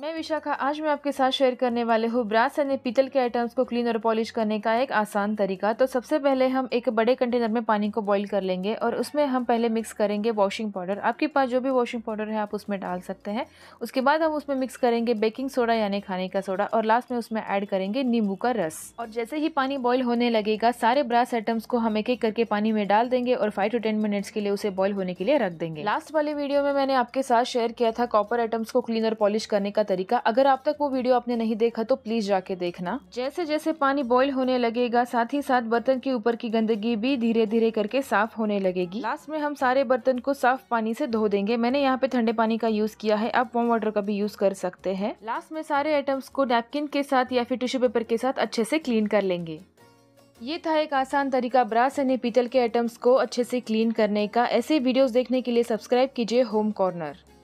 मैं विशाखा आज मैं आपके साथ शेयर करने वाले हूँ ब्रास यानी पीतल के आइटम्स को क्लीन और पॉलिश करने का एक आसान तरीका तो सबसे पहले हम एक बड़े कंटेनर में पानी को बॉईल कर लेंगे और उसमें हम पहले मिक्स करेंगे वॉशिंग पाउडर आपके पास जो भी वॉशिंग पाउडर है आप उसमें डाल सकते हैं उसके बाद हम उसमें मिक्स करेंगे बेकिंग सोडा यानी खाने का सोडा और लास्ट में उसमें ऐड करेंगे नींबू का रस और जैसे ही पानी बॉयल होने लगेगा सारे ब्रास आइटम्स को हम एक एक करके पानी में डाल देंगे और फाइव टू टेन मिनट्स के लिए उसे बॉयल होने के लिए रख देंगे लास्ट वाले वीडियो में मैंने आपके साथ शेयर किया था कॉपर आइटम्स को क्लीन और पॉलिश करने का तरीका अगर आप तक वो वीडियो आपने नहीं देखा तो प्लीज जाके देखना जैसे जैसे पानी बॉईल होने लगेगा साथ ही साथ बर्तन के ऊपर की गंदगी भी धीरे धीरे करके साफ होने लगेगी लास्ट में हम सारे बर्तन को साफ पानी से धो देंगे मैंने यहाँ पे ठंडे पानी का यूज किया है आप वॉम वाटर का भी यूज कर सकते हैं लास्ट में सारे आइटम्स को नैपकिन के साथ या फिर टिश्यू पेपर के साथ अच्छे से क्लीन कर लेंगे ये था एक आसान तरीका ब्रास यानी पीतल के आइटम्स को अच्छे से क्लीन करने का ऐसे वीडियोस देखने के लिए सब्सक्राइब कीजिए होम कॉर्नर